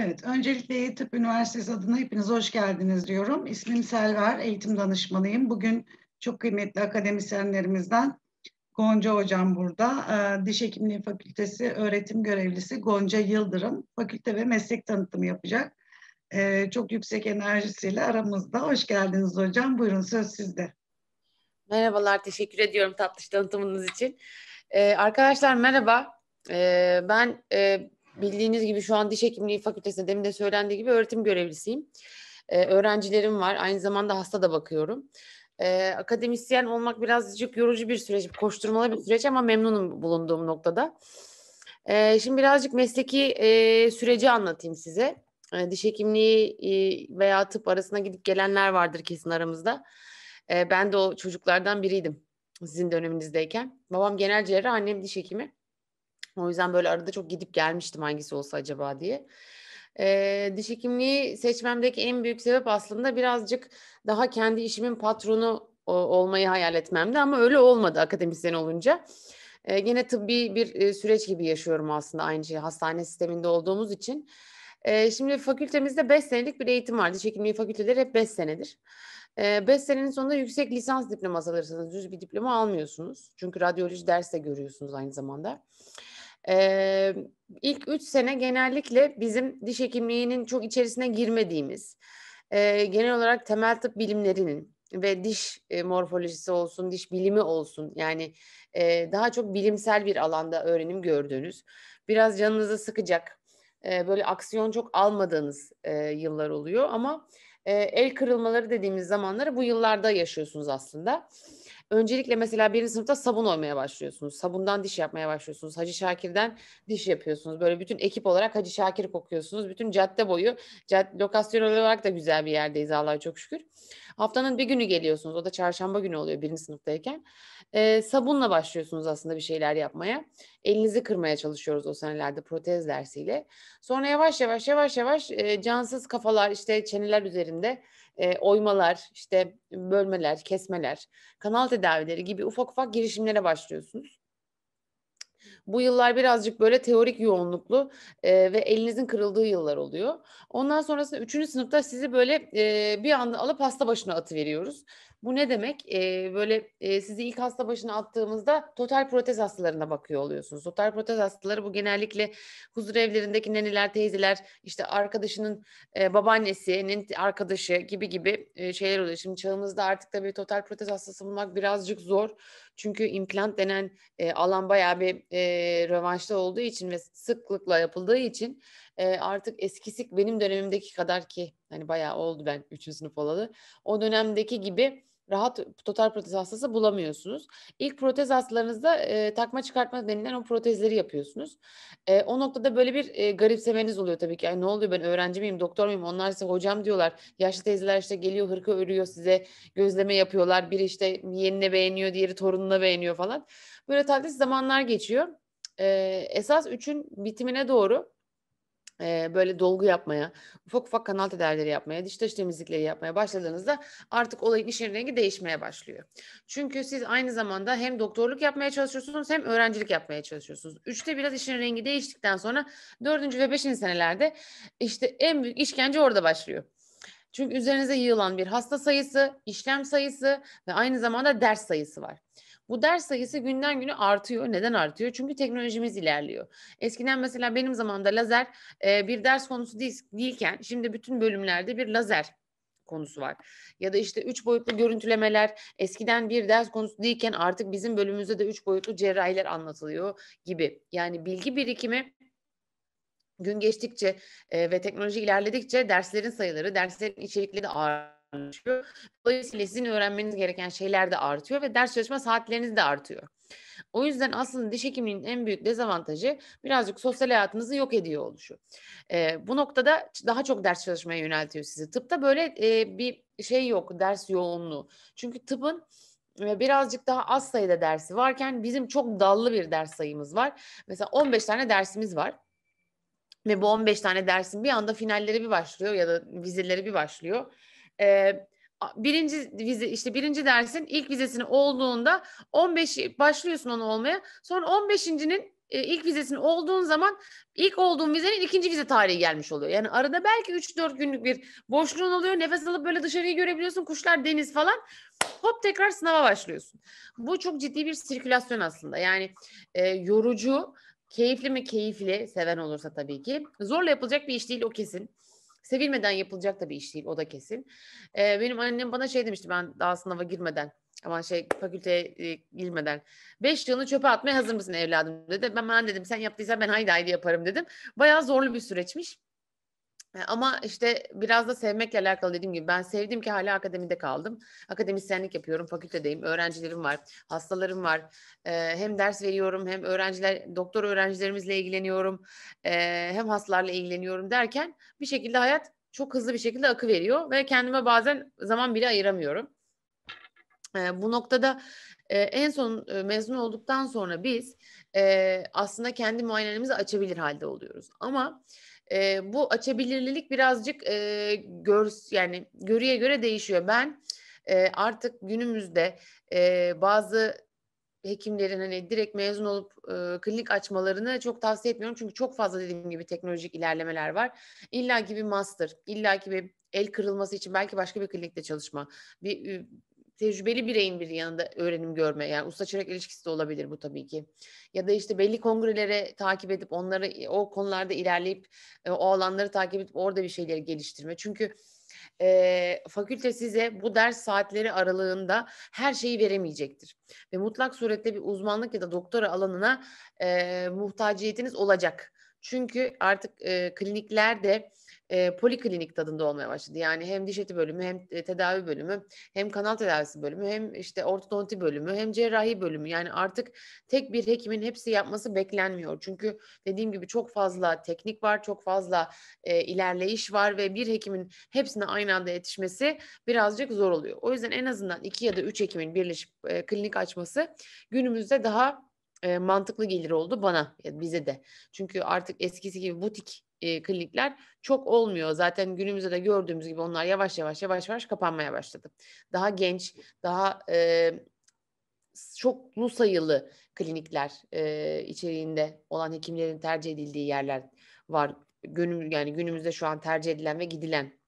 Evet, öncelikle Tıp Üniversitesi adına hepiniz hoş geldiniz diyorum. İsmim Selver, eğitim danışmanıyım. Bugün çok kıymetli akademisyenlerimizden Gonca Hocam burada. Ee, Diş Hekimliği Fakültesi öğretim görevlisi Gonca Yıldırım fakülte ve meslek tanıtımı yapacak. Ee, çok yüksek enerjisiyle aramızda. Hoş geldiniz hocam. Buyurun söz sizde. Merhabalar, teşekkür ediyorum tatlış tanıtımınız için. Ee, arkadaşlar merhaba. ben e, bildiğiniz gibi şu an diş hekimliği fakültesinde demin de söylendiği gibi öğretim görevlisiyim. Ee, öğrencilerim var. Aynı zamanda hasta da bakıyorum. Ee, akademisyen olmak birazcık yorucu bir süreç, koşturmalı bir süreç ama memnunum bulunduğum noktada. Ee, şimdi birazcık mesleki e, süreci anlatayım size. Ee, diş hekimliği e, veya tıp arasına gidip gelenler vardır kesin aramızda. Ee, ben de o çocuklardan biriydim sizin döneminizdeyken. Babam genel cerrah, annem diş hekimi. O yüzden böyle arada çok gidip gelmiştim hangisi olsa acaba diye. Ee, diş hekimliği seçmemdeki en büyük sebep aslında birazcık daha kendi işimin patronu o, olmayı hayal etmemdi ama öyle olmadı akademisyen olunca. Ee, gene tıbbi bir e, süreç gibi yaşıyorum aslında aynı şeyi hastane sisteminde olduğumuz için. Ee, şimdi fakültemizde 5 senelik bir eğitim vardı Diş hekimliği fakülteleri hep 5 senedir. 5 ee, senenin sonunda yüksek lisans diploması alırsanız düz bir diploma almıyorsunuz. Çünkü radyoloji ders de görüyorsunuz aynı zamanda. Ee, ilk üç sene genellikle bizim diş hekimliğinin çok içerisine girmediğimiz, e, genel olarak temel tıp bilimlerinin ve diş e, morfolojisi olsun, diş bilimi olsun yani e, daha çok bilimsel bir alanda öğrenim gördüğünüz, biraz canınızı sıkacak, e, böyle aksiyon çok almadığınız e, yıllar oluyor ama e, el kırılmaları dediğimiz zamanları bu yıllarda yaşıyorsunuz aslında. Öncelikle mesela birinci sınıfta sabun olmaya başlıyorsunuz. Sabundan diş yapmaya başlıyorsunuz. Hacı Şakir'den diş yapıyorsunuz. Böyle bütün ekip olarak Hacı Şakir kokuyorsunuz. Bütün cadde boyu cad lokasyon olarak da güzel bir yerdeyiz Allah'a çok şükür. Haftanın bir günü geliyorsunuz. O da çarşamba günü oluyor birinci sınıftayken. E, sabunla başlıyorsunuz aslında bir şeyler yapmaya. Elinizi kırmaya çalışıyoruz o senelerde protez dersiyle. Sonra yavaş yavaş yavaş yavaş e, cansız kafalar işte çeneler üzerinde e, oymalar, işte bölmeler, kesmeler, kanal tedavileri gibi ufak ufak girişimlere başlıyorsunuz. Bu yıllar birazcık böyle teorik yoğunluklu e, ve elinizin kırıldığı yıllar oluyor. Ondan sonrasında üçüncü sınıfta sizi böyle e, bir anda alıp hasta başına atıveriyoruz. Bu ne demek? E, böyle e, sizi ilk hasta başına attığımızda total protez hastalarına bakıyor oluyorsunuz. Total protez hastaları bu genellikle huzur evlerindeki neneler, teyzeler, işte arkadaşının e, babaannesinin arkadaşı gibi gibi e, şeyler oluyor. Şimdi çağımızda artık tabii total protez hastası bulmak birazcık zor. Çünkü implant denen e, alan bayağı bir e, rövanşta olduğu için ve sıklıkla yapıldığı için e, artık eskisi benim dönemimdeki kadar ki hani bayağı oldu ben 3. sınıf olalı. O dönemdeki gibi rahat total protez hastası bulamıyorsunuz. İlk protez hastalarınızda e, takma çıkartma denilen o protezleri yapıyorsunuz. E, o noktada böyle bir e, garipsemeniz oluyor tabii ki. Ay, ne oluyor ben öğrenci miyim, doktor muyum? Onlar size hocam diyorlar. Yaşlı teyzeler işte geliyor hırka örüyor size. Gözleme yapıyorlar. Biri işte yenine beğeniyor, diğeri torununa beğeniyor falan. Böyle talihsiz zamanlar geçiyor e, esas üçün bitimine doğru e, böyle dolgu yapmaya, ufak ufak kanal tedavileri yapmaya, diş taşı temizlikleri yapmaya başladığınızda artık olayın işin rengi değişmeye başlıyor. Çünkü siz aynı zamanda hem doktorluk yapmaya çalışıyorsunuz hem öğrencilik yapmaya çalışıyorsunuz. Üçte biraz işin rengi değiştikten sonra dördüncü ve beşinci senelerde işte en büyük işkence orada başlıyor. Çünkü üzerinize yığılan bir hasta sayısı, işlem sayısı ve aynı zamanda ders sayısı var. Bu ders sayısı günden güne artıyor. Neden artıyor? Çünkü teknolojimiz ilerliyor. Eskiden mesela benim zamanımda lazer e, bir ders konusu değil, değilken şimdi bütün bölümlerde bir lazer konusu var. Ya da işte üç boyutlu görüntülemeler eskiden bir ders konusu değilken artık bizim bölümümüzde de üç boyutlu cerrahiler anlatılıyor gibi. Yani bilgi birikimi gün geçtikçe e, ve teknoloji ilerledikçe derslerin sayıları, derslerin içerikleri de artıyor çalışıyor. Dolayısıyla sizin öğrenmeniz gereken şeyler de artıyor ve ders çalışma saatleriniz de artıyor. O yüzden aslında diş hekiminin en büyük dezavantajı birazcık sosyal hayatınızı yok ediyor oluşu. E, bu noktada daha çok ders çalışmaya yöneltiyor sizi. Tıpta böyle e, bir şey yok, ders yoğunluğu. Çünkü tıpın birazcık daha az sayıda dersi varken bizim çok dallı bir ders sayımız var. Mesela 15 tane dersimiz var. Ve bu 15 tane dersin bir anda finalleri bir başlıyor ya da vizeleri bir başlıyor e, birinci vize işte birinci dersin ilk vizesini olduğunda 15 başlıyorsun onu olmaya. Sonra 15.'nin e, ilk vizesini olduğun zaman ilk olduğun vizenin ikinci vize tarihi gelmiş oluyor. Yani arada belki 3-4 günlük bir boşluğun oluyor. Nefes alıp böyle dışarıyı görebiliyorsun. Kuşlar, deniz falan. Hop tekrar sınava başlıyorsun. Bu çok ciddi bir sirkülasyon aslında. Yani e, yorucu, keyifli mi keyifli seven olursa tabii ki. Zorla yapılacak bir iş değil o kesin. Sevilmeden yapılacak da bir iş değil o da kesin. Ee, benim annem bana şey demişti ben daha sınava girmeden ama şey fakülteye e, girmeden 5 yılını çöpe atmaya hazır mısın evladım dedi. Ben ben dedim sen yaptıysan ben haydi haydi yaparım dedim. Bayağı zorlu bir süreçmiş. Ama işte biraz da sevmekle alakalı dediğim gibi ben sevdim ki hala akademide kaldım. Akademisyenlik yapıyorum, fakültedeyim, öğrencilerim var, hastalarım var. Ee, hem ders veriyorum hem öğrenciler, doktor öğrencilerimizle ilgileniyorum. Ee, hem hastalarla ilgileniyorum derken bir şekilde hayat çok hızlı bir şekilde akı veriyor ve kendime bazen zaman bile ayıramıyorum. Ee, bu noktada e, en son e, mezun olduktan sonra biz e, aslında kendi muayenelerimizi açabilir halde oluyoruz. Ama... E, bu açabilirlik birazcık e, gör, yani görüye göre değişiyor. Ben e, artık günümüzde e, bazı hekimlerin hani direkt mezun olup e, klinik açmalarını çok tavsiye etmiyorum. Çünkü çok fazla dediğim gibi teknolojik ilerlemeler var. İlla ki bir master, illa ki bir el kırılması için belki başka bir klinikte çalışma, bir tecrübeli bireyin bir yanında öğrenim görme yani usta çırak ilişkisi de olabilir bu tabii ki. Ya da işte belli kongrelere takip edip onları e, o konularda ilerleyip e, o alanları takip edip orada bir şeyleri geliştirme. Çünkü e, fakülte size bu ders saatleri aralığında her şeyi veremeyecektir. Ve mutlak surette bir uzmanlık ya da doktora alanına e, muhtaciyetiniz olacak. Çünkü artık e, kliniklerde e, poliklinik tadında olmaya başladı. Yani hem diş eti bölümü hem tedavi bölümü hem kanal tedavisi bölümü hem işte ortodonti bölümü hem cerrahi bölümü. Yani artık tek bir hekimin hepsi yapması beklenmiyor. Çünkü dediğim gibi çok fazla teknik var, çok fazla e, ilerleyiş var ve bir hekimin hepsine aynı anda yetişmesi birazcık zor oluyor. O yüzden en azından iki ya da üç hekimin birleşip e, klinik açması günümüzde daha e, mantıklı gelir oldu bana bize de. Çünkü artık eskisi gibi butik e, klinikler çok olmuyor. Zaten günümüzde de gördüğümüz gibi onlar yavaş yavaş yavaş yavaş kapanmaya başladı. Daha genç, daha e, çoklu sayılı klinikler e, içeriğinde olan hekimlerin tercih edildiği yerler var. Günüm, yani günümüzde şu an tercih edilen ve gidilen.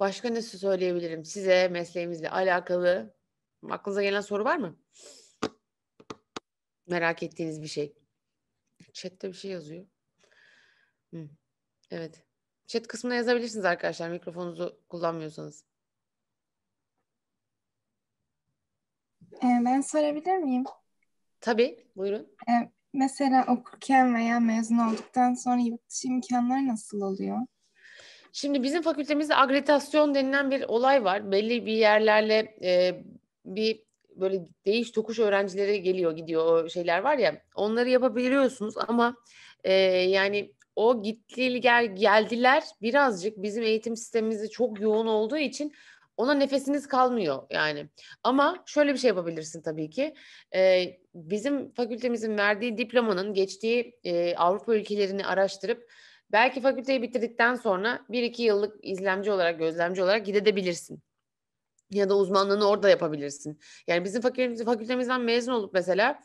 Başka ne söyleyebilirim size mesleğimizle alakalı? Aklınıza gelen soru var mı? Merak ettiğiniz bir şey. Chat'te bir şey yazıyor. Hı. Evet. Chat kısmına yazabilirsiniz arkadaşlar mikrofonunuzu kullanmıyorsanız. Ee, ben sorabilir miyim? Tabii, buyurun. Ee, mesela okurken veya mezun olduktan sonra yurt dışı imkanları nasıl oluyor? Şimdi bizim fakültemizde agretasyon denilen bir olay var. Belli bir yerlerle e, bir böyle değiş tokuş öğrencilere geliyor gidiyor o şeyler var ya onları yapabiliyorsunuz ama e, yani o gittiler geldiler birazcık bizim eğitim sistemimizde çok yoğun olduğu için ona nefesiniz kalmıyor yani. Ama şöyle bir şey yapabilirsin tabii ki. E, bizim fakültemizin verdiği diplomanın geçtiği e, Avrupa ülkelerini araştırıp belki fakülteyi bitirdikten sonra bir iki yıllık izlemci olarak, gözlemci olarak gidebilirsin ya da uzmanlığını orada yapabilirsin. Yani bizim fakültemizden, mezun olup mesela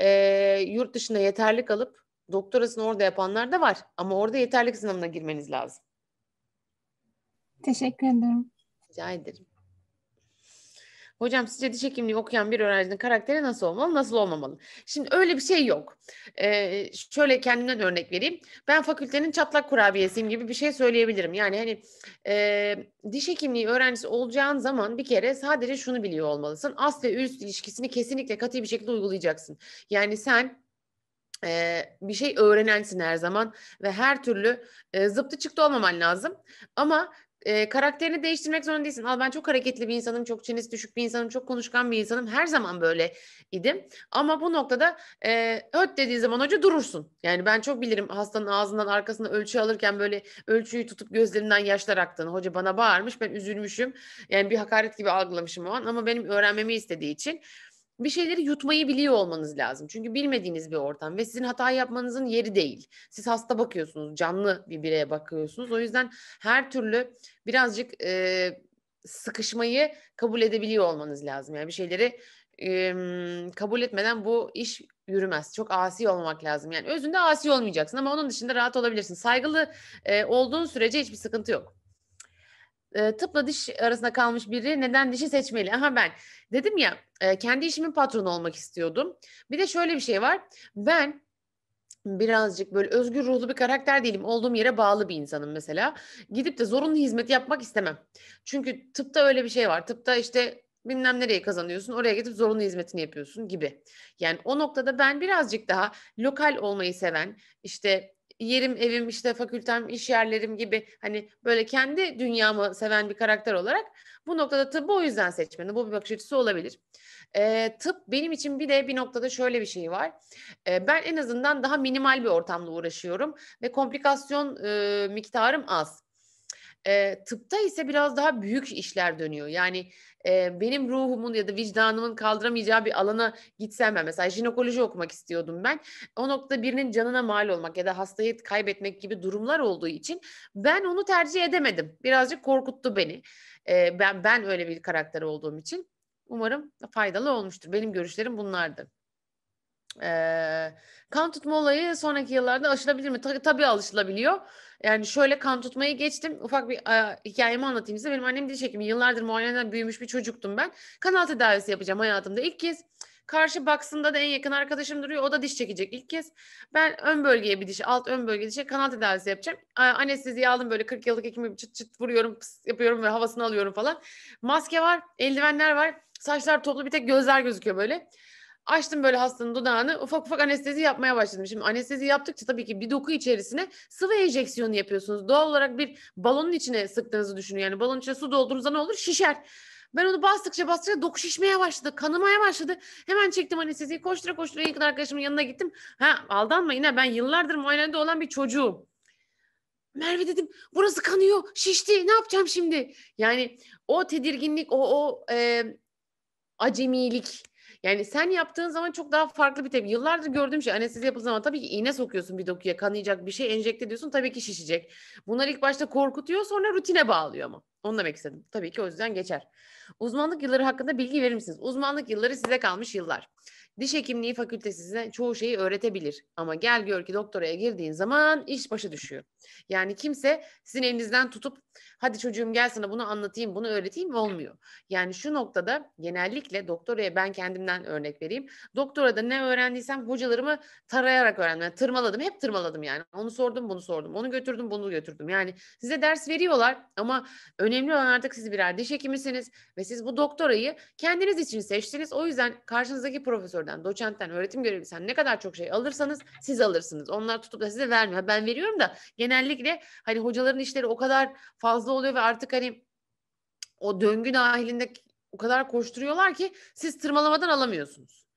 e, yurt dışında yeterlik alıp doktorasını orada yapanlar da var. Ama orada yeterlik sınavına girmeniz lazım. Teşekkür ederim. Rica ederim. Hocam sizce diş hekimliği okuyan bir öğrencinin karakteri nasıl olmalı, nasıl olmamalı? Şimdi öyle bir şey yok. Ee, şöyle kendimden örnek vereyim. Ben fakültenin çatlak kurabiyesiyim gibi bir şey söyleyebilirim. Yani hani e, diş hekimliği öğrencisi olacağın zaman bir kere sadece şunu biliyor olmalısın. As ve üst ilişkisini kesinlikle katı bir şekilde uygulayacaksın. Yani sen ee, bir şey öğrenensin her zaman ve her türlü e, zıptı çıktı olmaman lazım. Ama e, karakterini değiştirmek zorunda değilsin. Al ben çok hareketli bir insanım, çok çenesi düşük bir insanım, çok konuşkan bir insanım. Her zaman böyle idim. Ama bu noktada e, öt dediği zaman hoca durursun. Yani ben çok bilirim hastanın ağzından arkasına ölçü alırken böyle ölçüyü tutup gözlerinden yaşlar aktığını. Hoca bana bağırmış, ben üzülmüşüm. Yani bir hakaret gibi algılamışım o an ama benim öğrenmemi istediği için bir şeyleri yutmayı biliyor olmanız lazım. Çünkü bilmediğiniz bir ortam ve sizin hata yapmanızın yeri değil. Siz hasta bakıyorsunuz, canlı bir bireye bakıyorsunuz. O yüzden her türlü birazcık e, sıkışmayı kabul edebiliyor olmanız lazım. Yani bir şeyleri e, kabul etmeden bu iş yürümez. Çok asi olmak lazım. Yani özünde asi olmayacaksın ama onun dışında rahat olabilirsin. Saygılı e, olduğun sürece hiçbir sıkıntı yok e, tıpla diş arasında kalmış biri neden dişi seçmeli? Aha ben dedim ya e, kendi işimin patronu olmak istiyordum. Bir de şöyle bir şey var. Ben birazcık böyle özgür ruhlu bir karakter değilim. Olduğum yere bağlı bir insanım mesela. Gidip de zorunlu hizmet yapmak istemem. Çünkü tıpta öyle bir şey var. Tıpta işte bilmem nereye kazanıyorsun oraya gidip zorunlu hizmetini yapıyorsun gibi. Yani o noktada ben birazcık daha lokal olmayı seven işte yerim, evim, işte fakültem, iş yerlerim gibi hani böyle kendi dünyamı seven bir karakter olarak bu noktada tıbbı o yüzden seçmedim. Bu bir bakış açısı olabilir. E, tıp benim için bir de bir noktada şöyle bir şey var. E, ben en azından daha minimal bir ortamla uğraşıyorum ve komplikasyon e, miktarım az. E, tıpta ise biraz daha büyük işler dönüyor. Yani e, benim ruhumun ya da vicdanımın kaldıramayacağı bir alana gitsem ben mesela jinekoloji okumak istiyordum ben. O nokta birinin canına mal olmak ya da hastayı kaybetmek gibi durumlar olduğu için ben onu tercih edemedim. Birazcık korkuttu beni. E, ben ben öyle bir karakter olduğum için umarım faydalı olmuştur. Benim görüşlerim bunlardı. E, kan tutma olayı sonraki yıllarda aşılabilir mi? Ta, tabii alışılabiliyor. Yani şöyle kan tutmayı geçtim. Ufak bir e, hikayemi anlatayım size. Benim annem diş hekimi. Yıllardır muayeneden büyümüş bir çocuktum ben. Kanal tedavisi yapacağım hayatımda. ilk kez Karşı baksında da en yakın arkadaşım duruyor. O da diş çekecek ilk kez. Ben ön bölgeye bir diş, alt ön bölgeye dişe kanal tedavisi yapacağım. Anesteziyi aldım böyle 40 yıllık hekimi çıt çıt vuruyorum, pıs yapıyorum ve havasını alıyorum falan. Maske var, eldivenler var. Saçlar toplu bir tek gözler gözüküyor böyle. Açtım böyle hastanın dudağını ufak ufak anestezi yapmaya başladım. Şimdi anestezi yaptıkça tabii ki bir doku içerisine sıvı enjeksiyonu yapıyorsunuz. Doğal olarak bir balonun içine sıktığınızı düşünün. Yani balonun içine su doldurduğunuzda ne olur? Şişer. Ben onu bastıkça bastıkça doku şişmeye başladı. Kanamaya başladı. Hemen çektim anesteziyi. Koştura koştura yakın arkadaşımın yanına gittim. Ha aldanma yine ben yıllardır muayenede olan bir çocuğum. Merve dedim burası kanıyor şişti ne yapacağım şimdi? Yani o tedirginlik o, o e, acemilik yani sen yaptığın zaman çok daha farklı bir tepki. Yıllardır gördüğüm şey anestezi yapıldığı zaman tabii ki iğne sokuyorsun bir dokuya kanayacak bir şey enjekte diyorsun tabii ki şişecek. Bunlar ilk başta korkutuyor sonra rutine bağlıyor ama. Onu demek istedim. Tabii ki o yüzden geçer. Uzmanlık yılları hakkında bilgi verir misiniz? Uzmanlık yılları size kalmış yıllar. Diş hekimliği fakültesi size çoğu şeyi öğretebilir. Ama gel gör ki doktoraya girdiğin zaman iş başa düşüyor. Yani kimse sizin elinizden tutup hadi çocuğum gel sana bunu anlatayım, bunu öğreteyim olmuyor. Yani şu noktada genellikle doktoraya ben kendimden örnek vereyim. Doktorada ne öğrendiysem hocalarımı tarayarak öğrendim. Yani tırmaladım, hep tırmaladım yani. Onu sordum, bunu sordum. Onu götürdüm, bunu götürdüm. Yani size ders veriyorlar ama ön önemli olan artık siz birer diş hekimisiniz ve siz bu doktorayı kendiniz için seçtiniz. O yüzden karşınızdaki profesörden, doçentten, öğretim görevlisinden ne kadar çok şey alırsanız siz alırsınız. Onlar tutup da size vermiyor. Ben veriyorum da genellikle hani hocaların işleri o kadar fazla oluyor ve artık hani o döngü dahilinde o kadar koşturuyorlar ki siz tırmalamadan alamıyorsunuz.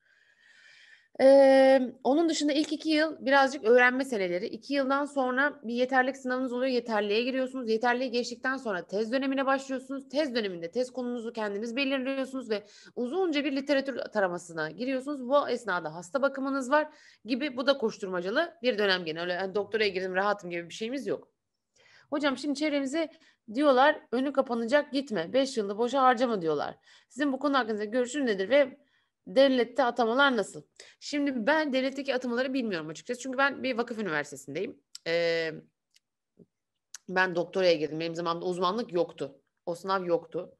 Ee, onun dışında ilk iki yıl birazcık öğrenme seneleri. İki yıldan sonra bir yeterlik sınavınız oluyor. Yeterliğe giriyorsunuz. Yeterliği geçtikten sonra tez dönemine başlıyorsunuz. Tez döneminde tez konunuzu kendiniz belirliyorsunuz ve uzunca bir literatür taramasına giriyorsunuz. Bu esnada hasta bakımınız var gibi bu da koşturmacalı bir dönem gene. Öyle yani doktoraya girdim rahatım gibi bir şeyimiz yok. Hocam şimdi çevremize diyorlar önü kapanacak gitme. Beş yılda boşa harcama diyorlar. Sizin bu konu hakkında görüşün nedir ve Devlette atamalar nasıl? Şimdi ben devletteki atamaları bilmiyorum açıkçası. Çünkü ben bir vakıf üniversitesindeyim. Ee, ben doktoraya girdim. Benim zamanımda uzmanlık yoktu. O sınav yoktu.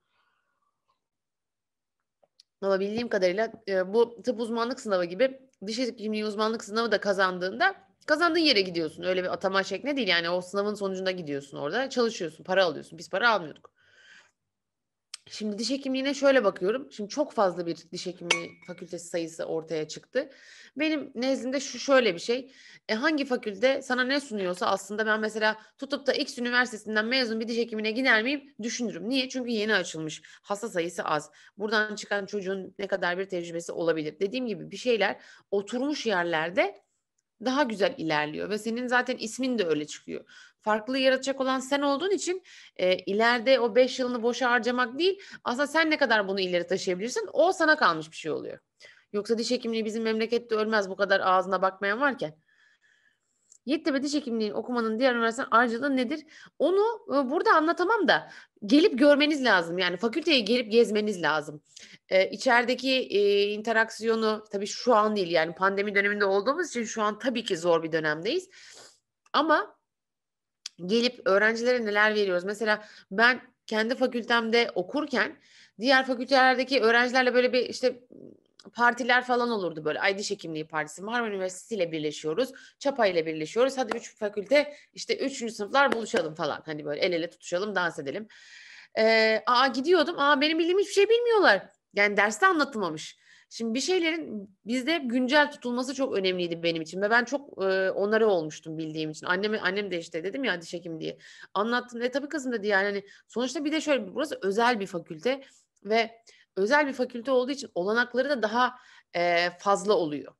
Ama bildiğim kadarıyla e, bu tıp uzmanlık sınavı gibi diş hekimliği uzmanlık sınavı da kazandığında kazandığın yere gidiyorsun. Öyle bir atama şekli değil yani o sınavın sonucunda gidiyorsun orada çalışıyorsun para alıyorsun. Biz para almıyorduk. Şimdi diş hekimliğine şöyle bakıyorum. Şimdi çok fazla bir diş hekimliği fakültesi sayısı ortaya çıktı. Benim nezdimde şu şöyle bir şey. E hangi fakülte sana ne sunuyorsa aslında ben mesela tutup da X üniversitesinden mezun bir diş hekimine gider miyim düşünürüm. Niye? Çünkü yeni açılmış. Hasta sayısı az. Buradan çıkan çocuğun ne kadar bir tecrübesi olabilir. Dediğim gibi bir şeyler oturmuş yerlerde daha güzel ilerliyor ve senin zaten ismin de öyle çıkıyor farklı yaratacak olan sen olduğun için e, ileride o 5 yılını boşa harcamak değil aslında sen ne kadar bunu ileri taşıyabilirsin o sana kalmış bir şey oluyor. Yoksa diş hekimliği bizim memlekette ölmez bu kadar ağzına bakmayan varken. Yeditepe Diş Hekimliği'nin okumanın diğer üniversitelerin ayrıcalığı nedir? Onu e, burada anlatamam da gelip görmeniz lazım. Yani fakülteye gelip gezmeniz lazım. Ee, içerideki e, interaksiyonu tabii şu an değil yani pandemi döneminde olduğumuz için şu an tabii ki zor bir dönemdeyiz. Ama gelip öğrencilere neler veriyoruz. Mesela ben kendi fakültemde okurken diğer fakültelerdeki öğrencilerle böyle bir işte partiler falan olurdu böyle. Ay diş hekimliği partisi, Marmara Üniversitesi ile birleşiyoruz, Çapa ile birleşiyoruz. Hadi üç fakülte işte üçüncü sınıflar buluşalım falan. Hani böyle el ele tutuşalım, dans edelim. Ee, aa gidiyordum. Aa benim bildiğim hiçbir şey bilmiyorlar. Yani derste anlatılmamış. Şimdi bir şeylerin bizde güncel tutulması çok önemliydi benim için ve ben çok e, onlara olmuştum bildiğim için. annem annem de işte dedim ya diş hekim diye. Anlattım ve tabii kızım dedi yani hani sonuçta bir de şöyle burası özel bir fakülte ve özel bir fakülte olduğu için olanakları da daha e, fazla oluyor.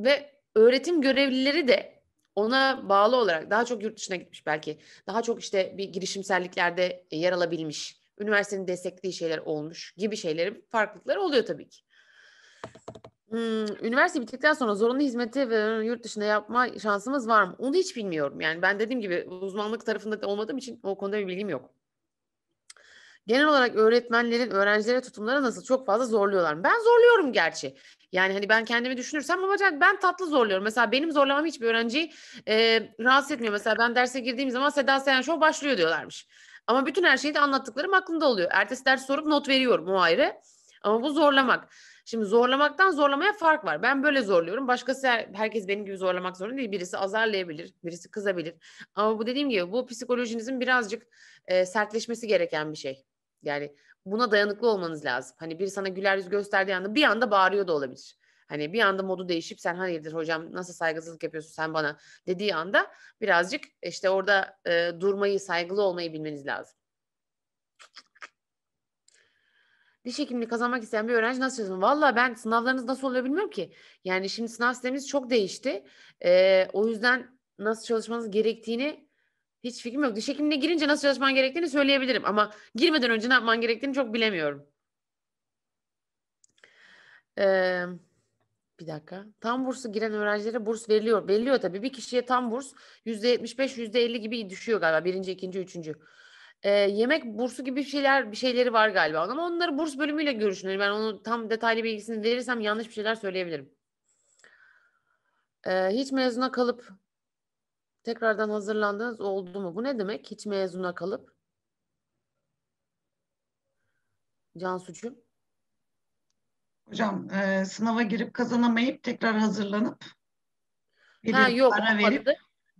Ve öğretim görevlileri de ona bağlı olarak daha çok yurt dışına gitmiş belki. Daha çok işte bir girişimselliklerde yer alabilmiş. Üniversitenin desteklediği şeyler olmuş gibi şeylerin farklılıkları oluyor tabii ki. Hmm, üniversite bittikten sonra zorunlu hizmeti ve yurt dışında yapma şansımız var mı? Onu hiç bilmiyorum. Yani ben dediğim gibi uzmanlık tarafında olmadığım için o konuda bir bilgim yok. Genel olarak öğretmenlerin öğrencilere tutumları nasıl çok fazla zorluyorlar. mı? Ben zorluyorum gerçi. Yani hani ben kendimi düşünürsem ama ben tatlı zorluyorum. Mesela benim zorlamam hiçbir öğrenciyi e, rahatsız etmiyor. Mesela ben derse girdiğim zaman Seda Sayan Show başlıyor diyorlarmış. Ama bütün her şeyi de anlattıklarım aklımda oluyor. Ertesi ders sorup not veriyorum o ayrı. Ama bu zorlamak. Şimdi zorlamaktan zorlamaya fark var. Ben böyle zorluyorum. Başkası herkes benim gibi zorlamak zorunda değil. Birisi azarlayabilir, birisi kızabilir. Ama bu dediğim gibi bu psikolojinizin birazcık e, sertleşmesi gereken bir şey. Yani buna dayanıklı olmanız lazım. Hani biri sana güler yüz gösterdiği anda bir anda bağırıyor da olabilir. Hani bir anda modu değişip sen hayırdır hocam nasıl saygısızlık yapıyorsun sen bana dediği anda birazcık işte orada e, durmayı, saygılı olmayı bilmeniz lazım. diş hekimliği kazanmak isteyen bir öğrenci nasıl çalışmalı? Valla ben sınavlarınız nasıl oluyor bilmiyorum ki. Yani şimdi sınav sistemimiz çok değişti. Ee, o yüzden nasıl çalışmanız gerektiğini hiç fikrim yok. Diş hekimliğine girince nasıl çalışman gerektiğini söyleyebilirim. Ama girmeden önce ne yapman gerektiğini çok bilemiyorum. Ee, bir dakika. Tam bursu giren öğrencilere burs veriliyor. Veriliyor tabii. Bir kişiye tam burs %75, %50 gibi düşüyor galiba. Birinci, ikinci, üçüncü e, yemek bursu gibi şeyler bir şeyleri var galiba ama onları burs bölümüyle görüşün. Ben onu tam detaylı bilgisini verirsem yanlış bir şeyler söyleyebilirim. E, hiç mezuna kalıp tekrardan hazırlandınız oldu mu? Bu ne demek? Hiç mezuna kalıp Can Cansucuğum. Hocam e, sınava girip kazanamayıp tekrar hazırlanıp ha, yok, verip.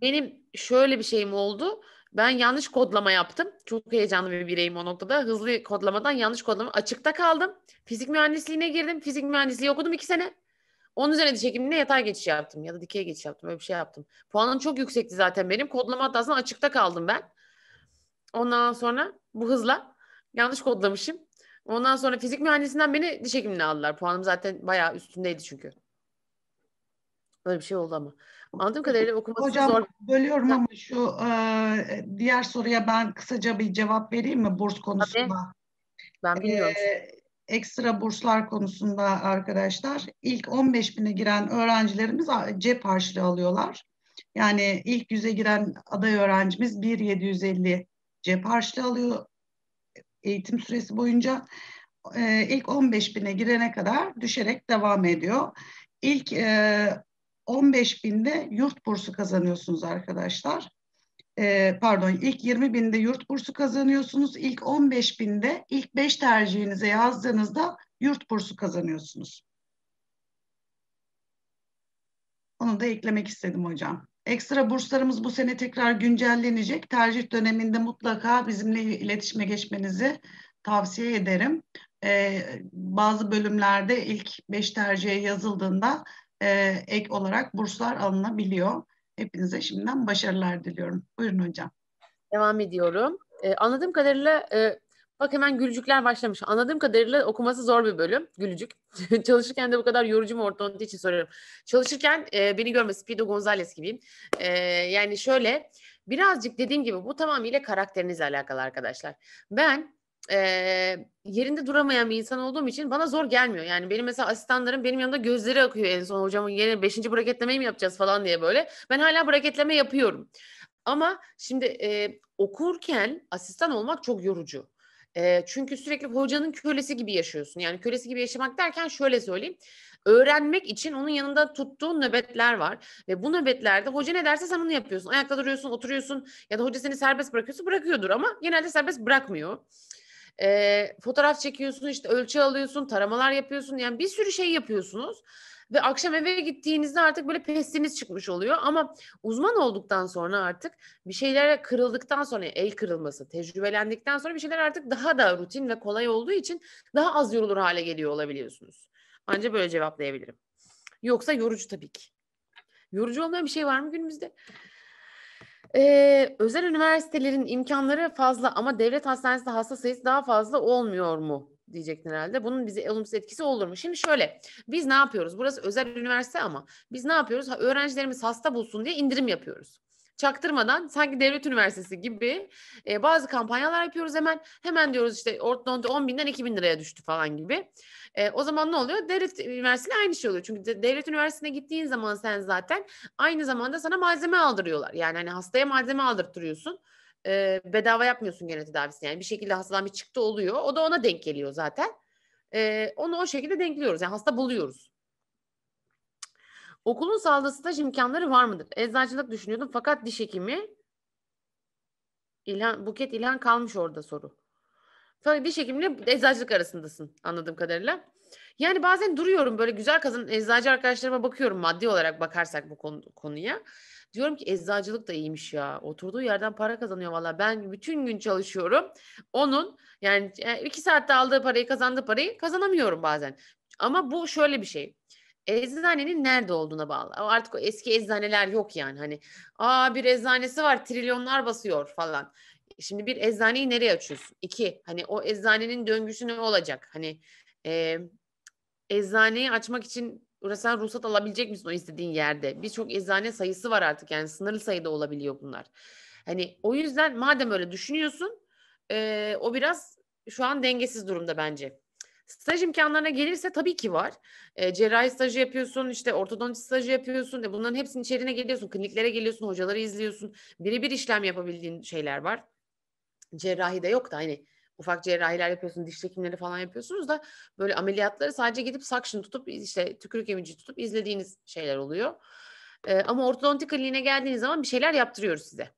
Benim şöyle bir şeyim oldu. Ben yanlış kodlama yaptım. Çok heyecanlı bir bireyim o noktada. Hızlı kodlamadan yanlış kodlama. Açıkta kaldım. Fizik mühendisliğine girdim. Fizik mühendisliği okudum iki sene. Onun üzerine diş hekimliğine yatay geçiş yaptım ya da dikey geçiş yaptım. Öyle bir şey yaptım. Puanım çok yüksekti zaten benim. Kodlama hatasından açıkta kaldım ben. Ondan sonra bu hızla yanlış kodlamışım. Ondan sonra fizik mühendisinden beni diş hekimliğine aldılar. Puanım zaten bayağı üstündeydi çünkü. Öyle bir şey oldu ama. Anladığım kadarıyla okuması Hocam, zor. Hocam bölüyorum ama şu e, diğer soruya ben kısaca bir cevap vereyim mi burs konusunda? Tabii. Ben bilmiyorum. E, ekstra burslar konusunda arkadaşlar ilk 15 bine giren öğrencilerimiz cep harçlığı alıyorlar. Yani ilk yüze giren aday öğrencimiz 1.750 cep harçlığı alıyor eğitim süresi boyunca. E, ilk 15 bine girene kadar düşerek devam ediyor. İlk e, 15 binde yurt bursu kazanıyorsunuz arkadaşlar. E, pardon ilk 20 binde yurt bursu kazanıyorsunuz. İlk 15 binde ilk 5 tercihinize yazdığınızda yurt bursu kazanıyorsunuz. Onu da eklemek istedim hocam. Ekstra burslarımız bu sene tekrar güncellenecek. Tercih döneminde mutlaka bizimle iletişime geçmenizi tavsiye ederim. Ee, bazı bölümlerde ilk beş tercihe yazıldığında e, ek olarak burslar alınabiliyor. Hepinize şimdiden başarılar diliyorum. Buyurun hocam. Devam ediyorum. Ee, anladığım kadarıyla e, bak hemen gülücükler başlamış. Anladığım kadarıyla okuması zor bir bölüm. Gülücük. Çalışırken de bu kadar yorucu mu ortodonti için soruyorum. Çalışırken e, beni görme Speedo Gonzales gibiyim. E, yani şöyle birazcık dediğim gibi bu tamamıyla karakterinizle alakalı arkadaşlar. Ben e, yerinde duramayan bir insan olduğum için bana zor gelmiyor. Yani benim mesela asistanlarım benim yanımda gözleri akıyor en son hocamın yeni beşinci braketlemeyi mi yapacağız falan diye böyle. Ben hala braketleme yapıyorum. Ama şimdi e, okurken asistan olmak çok yorucu. E, çünkü sürekli hocanın kölesi gibi yaşıyorsun. Yani kölesi gibi yaşamak derken şöyle söyleyeyim. Öğrenmek için onun yanında tuttuğun nöbetler var. Ve bu nöbetlerde hoca ne derse sen onu yapıyorsun. Ayakta duruyorsun, oturuyorsun ya da hoca seni serbest bırakıyorsa bırakıyordur ama genelde serbest bırakmıyor. E, fotoğraf çekiyorsun, işte ölçü alıyorsun, taramalar yapıyorsun. Yani bir sürü şey yapıyorsunuz ve akşam eve gittiğinizde artık böyle pestiniz çıkmış oluyor ama uzman olduktan sonra artık bir şeylere kırıldıktan sonra el kırılması, tecrübelendikten sonra bir şeyler artık daha da rutin ve kolay olduğu için daha az yorulur hale geliyor olabiliyorsunuz. Anca böyle cevaplayabilirim. Yoksa yorucu tabii ki. Yorucu olmayan bir şey var mı günümüzde? Ee, özel üniversitelerin imkanları fazla ama devlet hastanesinde hasta sayısı daha fazla olmuyor mu? diyecektin herhalde. Bunun bize olumsuz etkisi olur mu? Şimdi şöyle biz ne yapıyoruz? Burası özel üniversite ama biz ne yapıyoruz? Ha, öğrencilerimiz hasta bulsun diye indirim yapıyoruz çaktırmadan sanki devlet üniversitesi gibi e, bazı kampanyalar yapıyoruz hemen. Hemen diyoruz işte ortodonti 10 binden 2 bin liraya düştü falan gibi. E, o zaman ne oluyor? Devlet üniversitesine aynı şey oluyor. Çünkü de, devlet üniversitesine gittiğin zaman sen zaten aynı zamanda sana malzeme aldırıyorlar. Yani hani hastaya malzeme aldırtıyorsun. E, bedava yapmıyorsun gene tedavisini. Yani bir şekilde hastadan bir çıktı oluyor. O da ona denk geliyor zaten. E, onu o şekilde denkliyoruz. Yani hasta buluyoruz. Okulun sağladığı staj imkanları var mıdır? Eczacılık düşünüyordum fakat diş hekimi İlhan, Buket İlhan kalmış orada soru. Sonra diş hekimliği eczacılık arasındasın anladığım kadarıyla. Yani bazen duruyorum böyle güzel kadın eczacı arkadaşlarıma bakıyorum maddi olarak bakarsak bu konu, konuya. Diyorum ki eczacılık da iyiymiş ya. Oturduğu yerden para kazanıyor valla. Ben bütün gün çalışıyorum. Onun yani e, iki saatte aldığı parayı kazandığı parayı kazanamıyorum bazen. Ama bu şöyle bir şey. Eczanenin nerede olduğuna bağlı. Artık o eski eczaneler yok yani. Hani aa bir eczanesi var trilyonlar basıyor falan şimdi bir eczaneyi nereye açıyorsun? İki hani o eczanenin döngüsü ne olacak? Hani e, eczaneyi açmak için sen ruhsat alabilecek misin o istediğin yerde? Birçok eczane sayısı var artık yani sınırlı sayıda olabiliyor bunlar. Hani o yüzden madem öyle düşünüyorsun e, o biraz şu an dengesiz durumda bence. Staj imkanlarına gelirse tabii ki var. E, cerrahi stajı yapıyorsun, işte ortodonti stajı yapıyorsun. E, bunların hepsinin içeriğine geliyorsun, kliniklere geliyorsun, hocaları izliyorsun. Birebir işlem yapabildiğin şeyler var cerrahi de yok da hani ufak cerrahiler yapıyorsunuz, diş hekimleri falan yapıyorsunuz da böyle ameliyatları sadece gidip suction tutup işte tükürük emici tutup izlediğiniz şeyler oluyor. Ee, ama ortodonti kliniğine geldiğiniz zaman bir şeyler yaptırıyoruz size.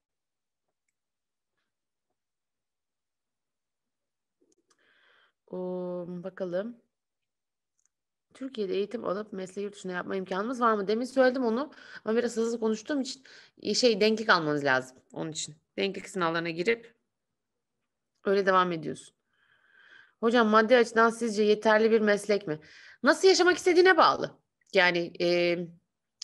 Um, bakalım. Türkiye'de eğitim alıp mesleği yurt dışında yapma imkanımız var mı? Demin söyledim onu ama biraz hızlı konuştuğum için e, şey denklik almanız lazım onun için. Denklik sınavlarına girip Öyle devam ediyorsun. Hocam maddi açıdan sizce yeterli bir meslek mi? Nasıl yaşamak istediğine bağlı. Yani e,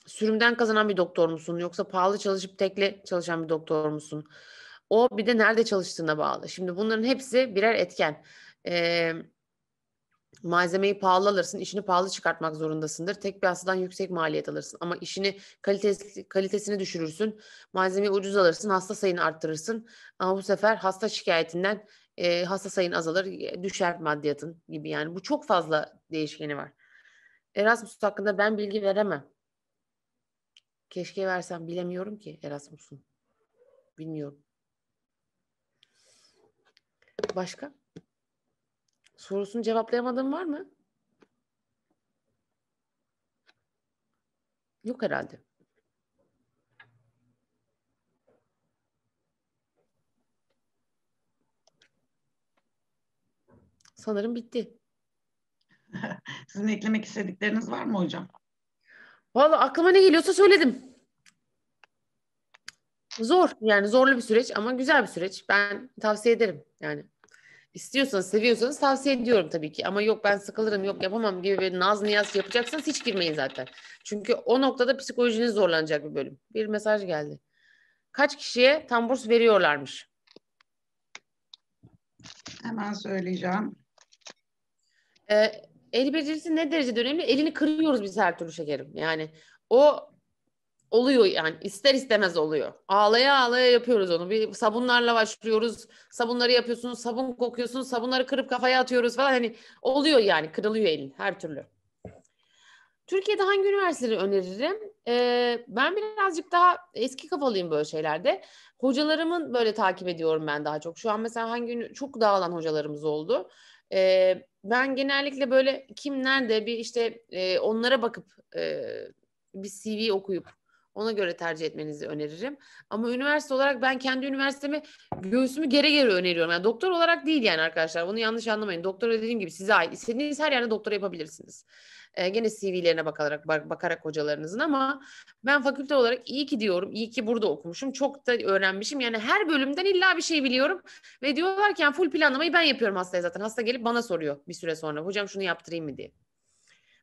sürümden kazanan bir doktor musun? Yoksa pahalı çalışıp tekli çalışan bir doktor musun? O bir de nerede çalıştığına bağlı. Şimdi bunların hepsi birer etken. E, malzemeyi pahalı alırsın, işini pahalı çıkartmak zorundasındır. Tek bir hastadan yüksek maliyet alırsın ama işini kalitesi, kalitesini düşürürsün. Malzemeyi ucuz alırsın, hasta sayını arttırırsın. Ama bu sefer hasta şikayetinden e, hasta sayın azalır, e, düşer maddiyatın gibi yani. Bu çok fazla değişkeni var. Erasmus hakkında ben bilgi veremem. Keşke versem bilemiyorum ki Erasmus'un. Bilmiyorum. Başka? Sorusunu cevaplayamadığın var mı? Yok herhalde. Sanırım bitti. Sizin eklemek istedikleriniz var mı hocam? Valla aklıma ne geliyorsa söyledim. Zor yani zorlu bir süreç ama güzel bir süreç. Ben tavsiye ederim yani istiyorsanız, seviyorsanız tavsiye ediyorum tabii ki. Ama yok ben sıkılırım, yok yapamam gibi böyle naz niyaz yapacaksanız hiç girmeyin zaten. Çünkü o noktada psikolojiniz zorlanacak bir bölüm. Bir mesaj geldi. Kaç kişiye tam burs veriyorlarmış? Hemen söyleyeceğim. Ee, el becerisi ne derece önemli? Elini kırıyoruz biz her türlü şekerim. Yani o oluyor yani ister istemez oluyor. Ağlaya ağlaya yapıyoruz onu. Bir sabunlarla başlıyoruz. Sabunları yapıyorsunuz, sabun kokuyorsunuz, sabunları kırıp kafaya atıyoruz falan. Hani oluyor yani kırılıyor elin her türlü. Türkiye'de hangi üniversiteleri öneririm? Ee, ben birazcık daha eski kafalıyım böyle şeylerde. Hocalarımın böyle takip ediyorum ben daha çok. Şu an mesela hangi çok dağılan hocalarımız oldu. Ee, ben genellikle böyle kim nerede bir işte e, onlara bakıp e, bir CV okuyup ona göre tercih etmenizi öneririm. Ama üniversite olarak ben kendi üniversitemi göğsümü gere gere öneriyorum. Yani doktor olarak değil yani arkadaşlar. Bunu yanlış anlamayın. Doktor dediğim gibi size ait. İstediğiniz her yerde doktora yapabilirsiniz. Ee, gene CV'lerine bakarak bak, bakarak hocalarınızın ama ben fakülte olarak iyi ki diyorum. iyi ki burada okumuşum. Çok da öğrenmişim. Yani her bölümden illa bir şey biliyorum. Ve diyorlar ki yani full planlamayı ben yapıyorum hastaya zaten. Hasta gelip bana soruyor bir süre sonra. Hocam şunu yaptırayım mı diye.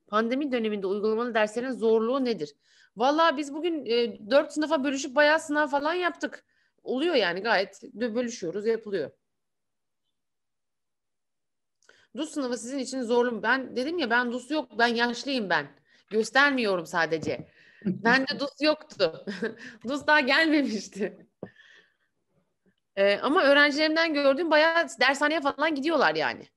Pandemi döneminde uygulamalı derslerin zorluğu nedir? Valla biz bugün e, dört sınıfa bölüşüp bayağı sınav falan yaptık. Oluyor yani gayet bölüşüyoruz yapılıyor. DUS sınavı sizin için zorlu mu? Ben dedim ya ben DUS yok ben yaşlıyım ben. Göstermiyorum sadece. ben de DUS yoktu. DUS daha gelmemişti. Ee, ama öğrencilerimden gördüğüm bayağı dershaneye falan gidiyorlar yani.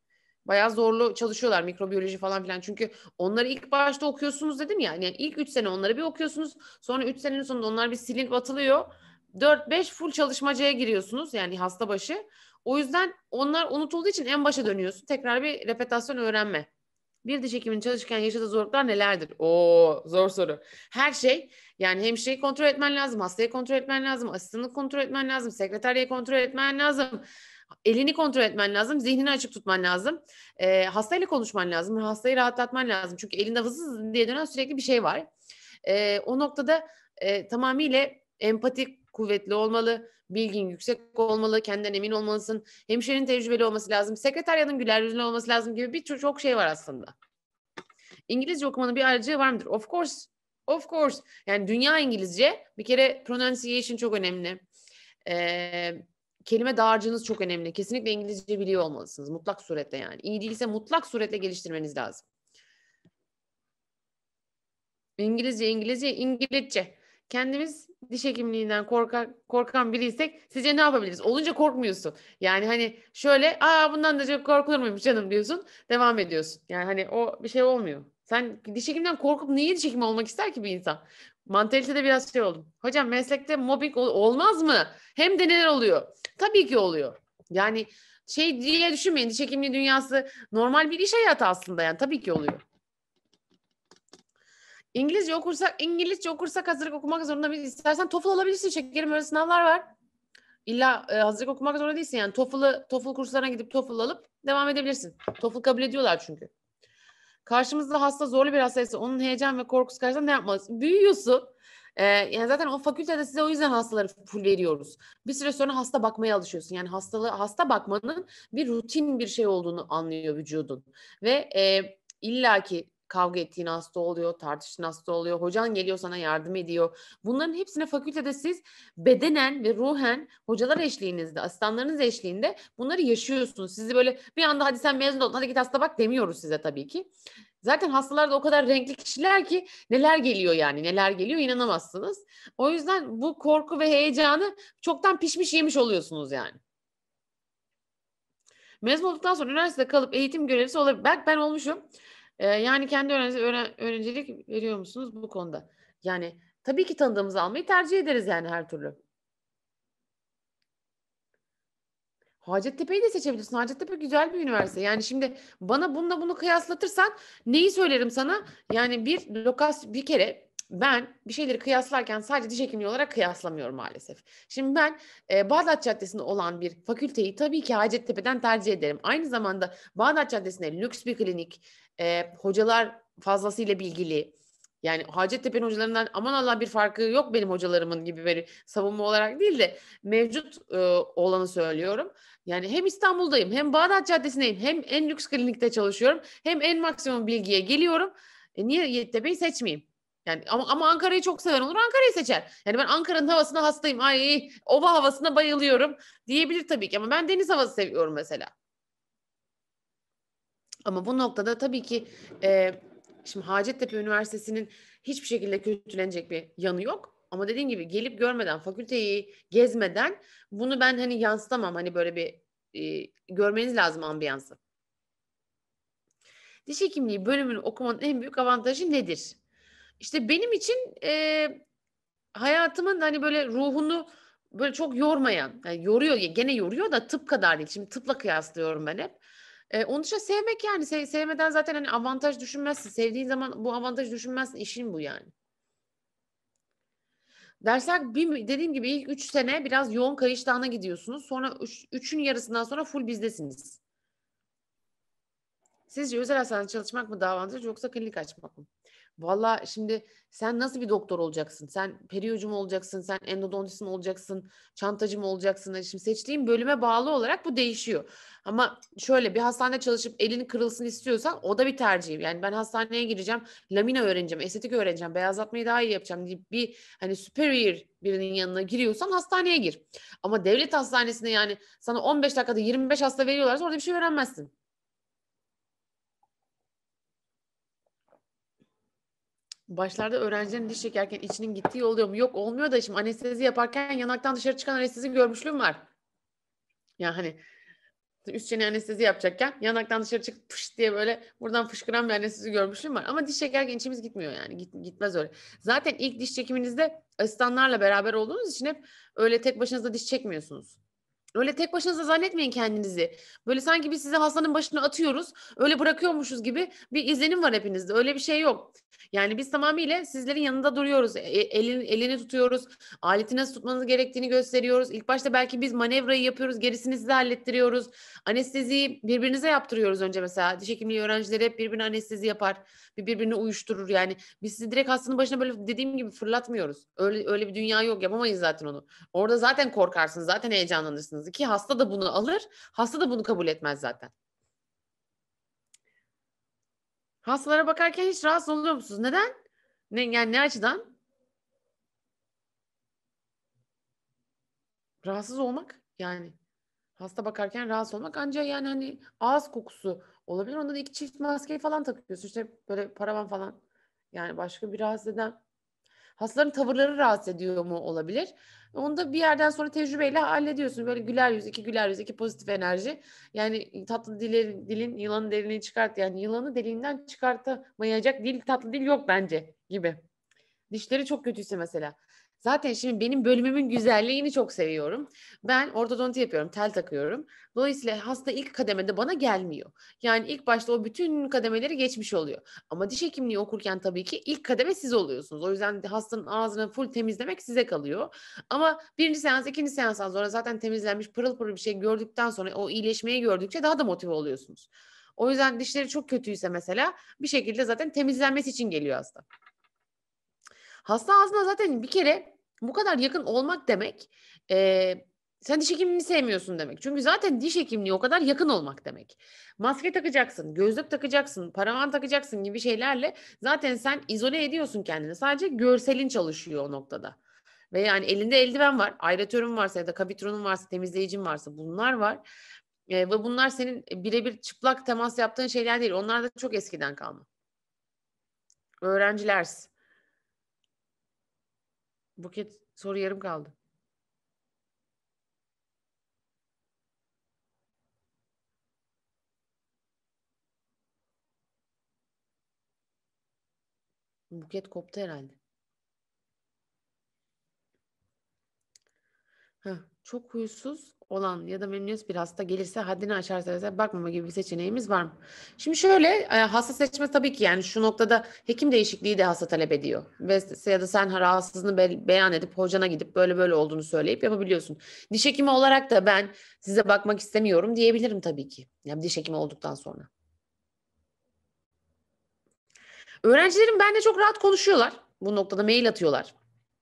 Bayağı zorlu çalışıyorlar mikrobiyoloji falan filan. Çünkü onları ilk başta okuyorsunuz dedim ya. Yani ilk 3 sene onları bir okuyorsunuz. Sonra 3 senenin sonunda onlar bir silin batılıyor 4-5 full çalışmacaya giriyorsunuz yani hasta başı. O yüzden onlar unutulduğu için en başa dönüyorsun. Tekrar bir repetasyon öğrenme. Bir diş hekiminin çalışırken yaşadığı zorluklar nelerdir? Oo zor soru. Her şey yani hemşireyi kontrol etmen lazım, hastayı kontrol etmen lazım, asistanı kontrol etmen lazım, sekreteriye kontrol etmen lazım elini kontrol etmen lazım, zihnini açık tutman lazım. E, hastayla konuşman lazım, hastayı rahatlatman lazım. Çünkü elinde hızlı diye dönen sürekli bir şey var. E, o noktada e, tamamıyla empati kuvvetli olmalı, bilgin yüksek olmalı, kendinden emin olmalısın, hemşirenin tecrübeli olması lazım, sekreteryanın güler yüzlü olması lazım gibi birçok çok şey var aslında. İngilizce okumanın bir ayrıcı var mıdır? Of course, of course. Yani dünya İngilizce. Bir kere pronunciation çok önemli. Ee, kelime dağarcığınız çok önemli. Kesinlikle İngilizce biliyor olmalısınız. Mutlak suretle yani. İyi değilse mutlak suretle geliştirmeniz lazım. İngilizce, İngilizce, İngilizce. Kendimiz diş hekimliğinden korkan, korkan biriysek sizce ne yapabiliriz? Olunca korkmuyorsun. Yani hani şöyle aa bundan da çok korkulur muymuş canım diyorsun. Devam ediyorsun. Yani hani o bir şey olmuyor. Sen diş hekiminden korkup niye diş hekimi olmak ister ki bir insan? Mantalitede biraz şey oldum. Hocam meslekte mobbing ol- olmaz mı? Hem de neler oluyor? Tabii ki oluyor. Yani şey diye düşünmeyin. Diş hekimliği dünyası normal bir iş hayatı aslında yani. Tabii ki oluyor. İngilizce okursak, İngilizce okursak hazırlık okumak zorunda mıyız? İstersen TOEFL alabilirsin. Şekerim öyle sınavlar var. İlla e, hazırlık okumak zorunda değilsin yani. TOEFL'ı, TOEFL kurslarına gidip TOEFL alıp devam edebilirsin. TOEFL kabul ediyorlar çünkü. Karşımızda hasta zorlu bir hastaysa onun heyecan ve korkusu karşısında ne yapmalısın? Büyüyorsun. E, yani zaten o fakültede size o yüzden hastaları full veriyoruz. Bir süre sonra hasta bakmaya alışıyorsun. Yani hastalığı hasta bakmanın bir rutin bir şey olduğunu anlıyor vücudun. Ve e, illaki kavga ettiğin hasta oluyor, tartıştığın hasta oluyor, hocan geliyor sana yardım ediyor. Bunların hepsine fakültede siz bedenen ve ruhen hocalar eşliğinizde, asistanlarınız eşliğinde bunları yaşıyorsunuz. Sizi böyle bir anda hadi sen mezun oldun hadi git hasta bak demiyoruz size tabii ki. Zaten hastalar da o kadar renkli kişiler ki neler geliyor yani neler geliyor inanamazsınız. O yüzden bu korku ve heyecanı çoktan pişmiş yemiş oluyorsunuz yani. Mezun olduktan sonra üniversitede kalıp eğitim görevlisi olabilir. Ben, ben olmuşum yani kendi öğren öğrencilik veriyor musunuz bu konuda? Yani tabii ki tanıdığımızı almayı tercih ederiz yani her türlü. Hacettepe'yi de seçebilirsin. Hacettepe güzel bir üniversite. Yani şimdi bana bununla bunu kıyaslatırsan neyi söylerim sana? Yani bir lokas bir kere ben bir şeyleri kıyaslarken sadece diş hekimliği olarak kıyaslamıyorum maalesef. Şimdi ben e, Bağdat Caddesi'nde olan bir fakülteyi tabii ki Hacettepe'den tercih ederim. Aynı zamanda Bağdat Caddesi'nde lüks bir klinik, e, hocalar fazlasıyla bilgili. Yani Hacettepe'nin hocalarından aman Allah bir farkı yok benim hocalarımın gibi bir savunma olarak değil de mevcut e, olanı söylüyorum. Yani hem İstanbul'dayım hem Bağdat Caddesi'ndeyim hem en lüks klinikte çalışıyorum hem en maksimum bilgiye geliyorum. E niye Yeditepe'yi seçmeyeyim? Yani ama, ama Ankara'yı çok seven olur Ankara'yı seçer. Yani ben Ankara'nın havasına hastayım. Ay ova havasına bayılıyorum diyebilir tabii ki ama ben deniz havası seviyorum mesela. Ama bu noktada tabii ki e, şimdi Hacettepe Üniversitesi'nin hiçbir şekilde kötülenecek bir yanı yok. Ama dediğim gibi gelip görmeden, fakülteyi gezmeden bunu ben hani yansıtamam. Hani böyle bir e, görmeniz lazım ambiyansı. Diş hekimliği bölümünü okumanın en büyük avantajı nedir? İşte benim için e, hayatımın hani böyle ruhunu böyle çok yormayan, yani yoruyor gene yoruyor da tıp kadar değil. Şimdi tıpla kıyaslıyorum ben hep. E, onun dışında sevmek yani sev, sevmeden zaten hani avantaj düşünmezsin. Sevdiğin zaman bu avantaj düşünmezsin. İşin bu yani. Dersler bir, dediğim gibi ilk 3 sene biraz yoğun kayıştağına gidiyorsunuz. Sonra 3'ün üç, üçün yarısından sonra full bizdesiniz. Sizce özel hastanede çalışmak mı daha avantaj yoksa klinik açmak mı? Valla şimdi sen nasıl bir doktor olacaksın? Sen periyocu mu olacaksın? Sen endodontist mi olacaksın? Çantacı mı olacaksın? Hani şimdi seçtiğin bölüme bağlı olarak bu değişiyor. Ama şöyle bir hastanede çalışıp elini kırılsın istiyorsan o da bir tercih. Yani ben hastaneye gireceğim, lamina öğreneceğim, estetik öğreneceğim, beyazlatmayı daha iyi yapacağım deyip bir hani superior birinin yanına giriyorsan hastaneye gir. Ama devlet hastanesinde yani sana 15 dakikada 25 hasta veriyorlarsa orada bir şey öğrenmezsin. başlarda öğrencilerin diş çekerken içinin gittiği oluyor mu? Yok olmuyor da şimdi anestezi yaparken yanaktan dışarı çıkan anestezi görmüşlüğüm var. Yani hani üst çene anestezi yapacakken yanaktan dışarı çık pış diye böyle buradan fışkıran bir anestezi görmüşlüğüm var. Ama diş çekerken içimiz gitmiyor yani Git, gitmez öyle. Zaten ilk diş çekiminizde asistanlarla beraber olduğunuz için hep öyle tek başınıza diş çekmiyorsunuz. Öyle tek başınıza zannetmeyin kendinizi. Böyle sanki biz size hastanın başına atıyoruz, öyle bırakıyormuşuz gibi bir izlenim var hepinizde. Öyle bir şey yok. Yani biz tamamıyla sizlerin yanında duruyoruz. E, elin, elini tutuyoruz. Aleti nasıl tutmanız gerektiğini gösteriyoruz. İlk başta belki biz manevrayı yapıyoruz. Gerisini size hallettiriyoruz. Anesteziyi birbirinize yaptırıyoruz önce mesela. Diş hekimliği öğrencileri hep birbirine anestezi yapar. Birbirini uyuşturur yani. Biz sizi direkt hastanın başına böyle dediğim gibi fırlatmıyoruz. Öyle, öyle bir dünya yok. Yapamayız zaten onu. Orada zaten korkarsınız. Zaten heyecanlanırsınız yapacaksınız ki hasta da bunu alır. Hasta da bunu kabul etmez zaten. Hastalara bakarken hiç rahatsız oluyor musunuz? Neden? Ne, yani ne açıdan? Rahatsız olmak yani. Hasta bakarken rahatsız olmak ancak yani hani ağız kokusu olabilir. ondan iki çift maske falan takıyorsun. işte böyle paravan falan. Yani başka bir rahatsız eden Hastaların tavırları rahatsız ediyor mu olabilir. Onu da bir yerden sonra tecrübeyle hallediyorsun. Böyle güler yüz, iki güler yüz, iki pozitif enerji. Yani tatlı dilin, dilin yılanın deliğini çıkart. Yani yılanı deliğinden çıkartamayacak dil tatlı dil yok bence gibi. Dişleri çok kötüyse mesela. Zaten şimdi benim bölümümün güzelliğini çok seviyorum. Ben ortodonti yapıyorum, tel takıyorum. Dolayısıyla hasta ilk kademede bana gelmiyor. Yani ilk başta o bütün kademeleri geçmiş oluyor. Ama diş hekimliği okurken tabii ki ilk kademe siz oluyorsunuz. O yüzden hastanın ağzını full temizlemek size kalıyor. Ama birinci seans, ikinci seanstan sonra zaten temizlenmiş pırıl pırıl bir şey gördükten sonra o iyileşmeyi gördükçe daha da motive oluyorsunuz. O yüzden dişleri çok kötüyse mesela bir şekilde zaten temizlenmesi için geliyor hasta. Hasta ağzına zaten bir kere bu kadar yakın olmak demek e, sen diş hekimini sevmiyorsun demek. Çünkü zaten diş hekimliği o kadar yakın olmak demek. Maske takacaksın, gözlük takacaksın, paravan takacaksın gibi şeylerle zaten sen izole ediyorsun kendini. Sadece görselin çalışıyor o noktada. Ve yani elinde eldiven var, aeratörün varsa ya da kabitronun varsa, temizleyicin varsa bunlar var. E, ve bunlar senin birebir çıplak temas yaptığın şeyler değil. Onlar da çok eskiden kalma. Öğrenciler. Buket soru yarım kaldı. Buket koptu herhalde. Heh çok huysuz olan ya da memnuniyet bir hasta gelirse haddini aşarsa bakmama gibi bir seçeneğimiz var mı? Şimdi şöyle e, hasta seçme tabii ki yani şu noktada hekim değişikliği de hasta talep ediyor. Ve ya da sen rahatsızlığını be- beyan edip hocana gidip böyle böyle olduğunu söyleyip yapabiliyorsun. Diş hekimi olarak da ben size bakmak istemiyorum diyebilirim tabii ki. Yani diş hekimi olduktan sonra. Öğrencilerim benimle çok rahat konuşuyorlar. Bu noktada mail atıyorlar.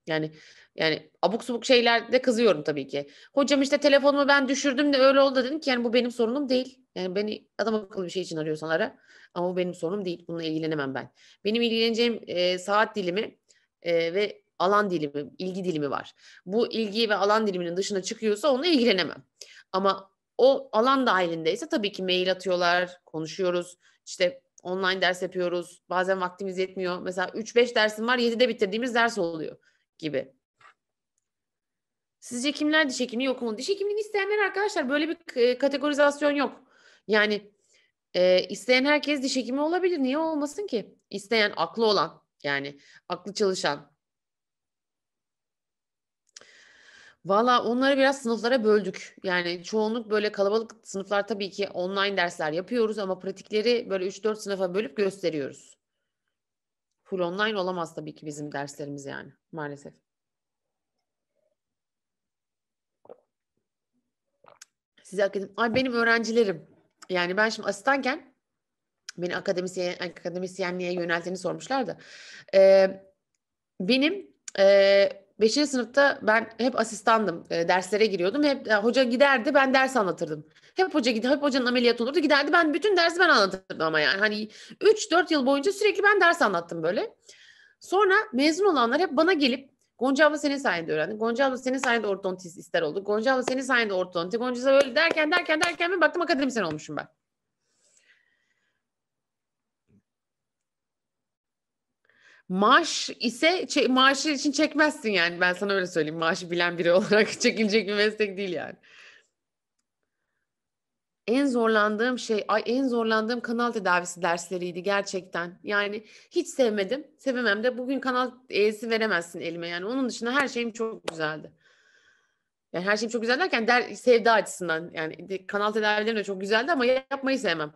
Yani yani abuk subuk şeylerde kızıyorum tabii ki. Hocam işte telefonumu ben düşürdüm de öyle oldu dedim ki yani bu benim sorunum değil. Yani beni adam akıllı bir şey için arıyorsan ara. Ama bu benim sorunum değil. Bununla ilgilenemem ben. Benim ilgileneceğim e, saat dilimi e, ve alan dilimi, ilgi dilimi var. Bu ilgi ve alan diliminin dışına çıkıyorsa onunla ilgilenemem. Ama o alan dahilindeyse tabii ki mail atıyorlar, konuşuyoruz. İşte online ders yapıyoruz. Bazen vaktimiz yetmiyor. Mesela 3-5 dersim var 7'de bitirdiğimiz ders oluyor gibi. Sizce kimler diş hekimliği okumalı? Diş hekimliğini isteyenler arkadaşlar böyle bir e, kategorizasyon yok. Yani e, isteyen herkes diş hekimi olabilir. Niye olmasın ki? İsteyen aklı olan yani aklı çalışan. Valla onları biraz sınıflara böldük. Yani çoğunluk böyle kalabalık sınıflar tabii ki online dersler yapıyoruz ama pratikleri böyle 3-4 sınıfa bölüp gösteriyoruz. Full online olamaz tabii ki bizim derslerimiz yani maalesef. Size akademi... Ay benim öğrencilerim. Yani ben şimdi asistanken beni akademisyen, akademisyenliğe yönelteni sormuşlar da. Ee, benim e, Beşinci sınıfta ben hep asistandım. E, derslere giriyordum. Hep e, hoca giderdi ben ders anlatırdım. Hep hoca gider, hep hocanın ameliyatı olurdu. Giderdi ben bütün dersi ben anlatırdım ama yani. Hani 3-4 yıl boyunca sürekli ben ders anlattım böyle. Sonra mezun olanlar hep bana gelip Gonca abla senin sayende öğrendi Gonca abla senin sayende ortodontist ister olduk. Gonca abla senin sayende ortodonti. Gonca abla böyle derken derken derken ben baktım akademisyen olmuşum ben. Maaş ise şey, maaşı için çekmezsin yani ben sana öyle söyleyeyim. Maaşı bilen biri olarak çekilecek bir meslek değil yani. En zorlandığım şey, ay en zorlandığım kanal tedavisi dersleriydi gerçekten. Yani hiç sevmedim, sevemem de bugün kanal eğisi veremezsin elime yani. Onun dışında her şeyim çok güzeldi. Yani her şeyim çok güzel derken der, sevda açısından yani kanal tedavilerim de çok güzeldi ama yapmayı sevmem.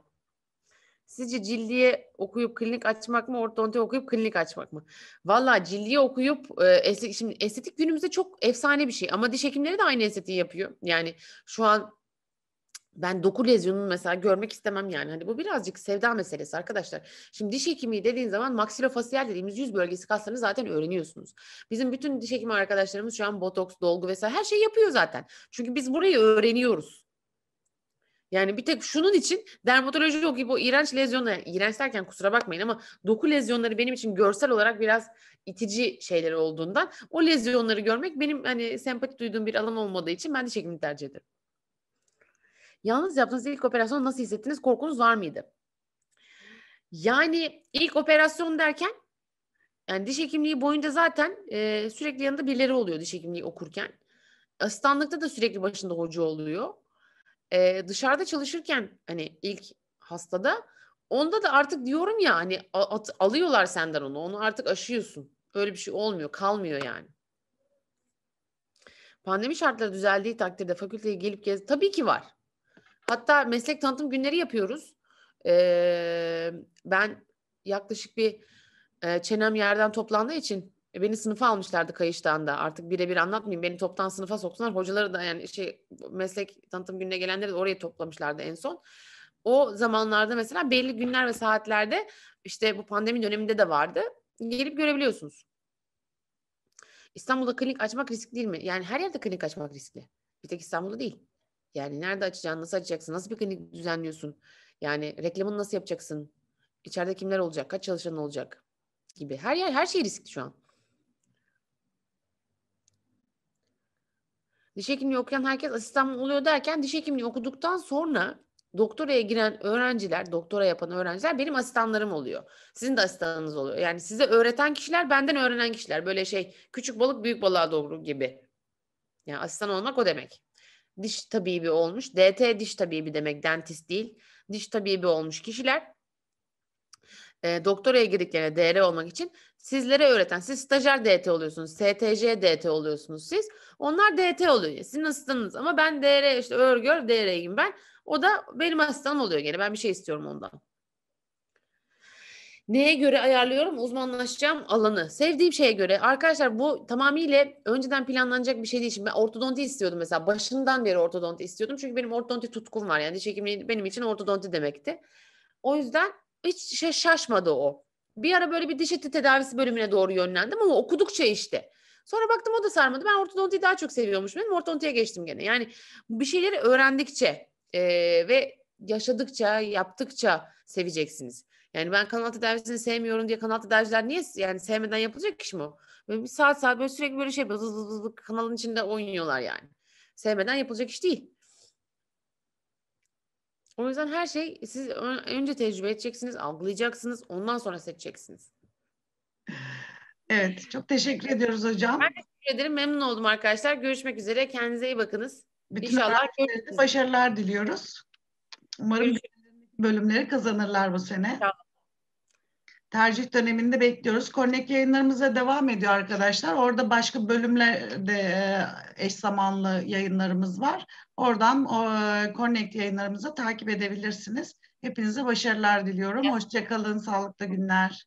Sizce cildiye okuyup klinik açmak mı, ortodonti okuyup klinik açmak mı? Valla cildiye okuyup e, estetik, şimdi estetik günümüzde çok efsane bir şey ama diş hekimleri de aynı estetiği yapıyor. Yani şu an ben doku lezyonunu mesela görmek istemem yani. Hani bu birazcık sevda meselesi arkadaşlar. Şimdi diş hekimi dediğin zaman maksilofasiyel dediğimiz yüz bölgesi kaslarını zaten öğreniyorsunuz. Bizim bütün diş hekimi arkadaşlarımız şu an botoks, dolgu vesaire her şeyi yapıyor zaten. Çünkü biz burayı öğreniyoruz. Yani bir tek şunun için dermatoloji yok gibi o iğrenç lezyonlar, iğrenç derken kusura bakmayın ama doku lezyonları benim için görsel olarak biraz itici şeyler olduğundan o lezyonları görmek benim hani sempati duyduğum bir alan olmadığı için ben de çekimini tercih ederim. Yalnız yaptığınız ilk operasyon nasıl hissettiniz? Korkunuz var mıydı? Yani ilk operasyon derken yani diş hekimliği boyunca zaten e, sürekli yanında birileri oluyor diş hekimliği okurken. Asistanlıkta da sürekli başında hoca oluyor e, dışarıda çalışırken hani ilk hastada onda da artık diyorum ya hani at, alıyorlar senden onu. Onu artık aşıyorsun. Öyle bir şey olmuyor. Kalmıyor yani. Pandemi şartları düzeldiği takdirde fakülteye gelip gez tabii ki var. Hatta meslek tanıtım günleri yapıyoruz. Ee, ben yaklaşık bir e, çenem yerden toplandığı için e beni sınıfa almışlardı Kayış'tan da. Artık birebir anlatmayayım. Beni toptan sınıfa soktular. Hocaları da yani şey meslek tanıtım gününe gelenleri de oraya toplamışlardı en son. O zamanlarda mesela belli günler ve saatlerde işte bu pandemi döneminde de vardı. Gelip görebiliyorsunuz. İstanbul'da klinik açmak riskli değil mi? Yani her yerde klinik açmak riskli. Bir tek İstanbul'da değil. Yani nerede açacaksın, nasıl açacaksın, nasıl bir klinik düzenliyorsun? Yani reklamını nasıl yapacaksın? İçeride kimler olacak, kaç çalışan olacak gibi. Her yer her şey riskli şu an. diş hekimliği okuyan herkes asistan oluyor derken diş hekimliği okuduktan sonra doktoraya giren öğrenciler, doktora yapan öğrenciler benim asistanlarım oluyor. Sizin de asistanınız oluyor. Yani size öğreten kişiler benden öğrenen kişiler. Böyle şey küçük balık büyük balığa doğru gibi. Yani asistan olmak o demek. Diş tabibi olmuş. DT diş tabibi demek dentist değil. Diş tabibi olmuş kişiler e, doktoraya girdiklerine DR olmak için sizlere öğreten, siz stajyer DT oluyorsunuz, STJ DT oluyorsunuz siz. Onlar DT oluyor. Sizin hastanız ama ben DR işte örgör DR'yim ben. O da benim asistanım oluyor gene. Ben bir şey istiyorum ondan. Neye göre ayarlıyorum? Uzmanlaşacağım alanı. Sevdiğim şeye göre. Arkadaşlar bu tamamıyla önceden planlanacak bir şey değil. Şimdi ben ortodonti istiyordum mesela. Başından beri ortodonti istiyordum. Çünkü benim ortodonti tutkum var. Yani diş hekimliği benim için ortodonti demekti. O yüzden hiç şey şaşmadı o. Bir ara böyle bir diş eti tedavisi bölümüne doğru yönlendim ama okudukça işte. Sonra baktım o da sarmadı. Ben ortodontiyi daha çok seviyormuşum. Benim ortodontiye geçtim gene. Yani bir şeyleri öğrendikçe e, ve yaşadıkça, yaptıkça seveceksiniz. Yani ben kanal tedavisini sevmiyorum diye kanal tedaviciler niye yani sevmeden yapılacak iş mi o? Böyle bir saat saat böyle sürekli böyle şey yapıyor. Zız kanalın içinde oynuyorlar yani. Sevmeden yapılacak iş değil. O yüzden her şey siz önce tecrübe edeceksiniz, algılayacaksınız, ondan sonra seçeceksiniz. Evet, çok teşekkür ediyoruz hocam. Ben teşekkür ederim, memnun oldum arkadaşlar. Görüşmek üzere, kendinize iyi bakınız. Bütün İnşallah başarılar diliyoruz. Umarım Görüşürüz. bölümleri kazanırlar bu sene. İnşallah tercih döneminde bekliyoruz. Kornek yayınlarımıza devam ediyor arkadaşlar. Orada başka bölümlerde e, eş zamanlı yayınlarımız var. Oradan e, kornek yayınlarımızı takip edebilirsiniz. Hepinize başarılar diliyorum. Hoşçakalın, sağlıklı günler.